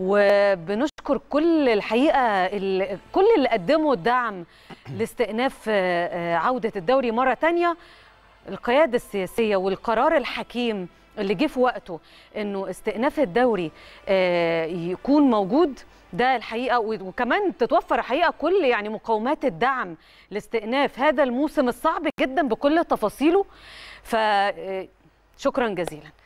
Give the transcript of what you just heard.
وبنشكر كل الحقيقه كل اللي قدموا الدعم لاستئناف آه، آه، عوده الدوري مره ثانيه القياده السياسيه والقرار الحكيم اللي جه في وقته انه استئناف الدوري آه، يكون موجود ده الحقيقه وكمان تتوفر الحقيقه كل يعني مقومات الدعم لاستئناف هذا الموسم الصعب جدا بكل تفاصيله فشكرا جزيلا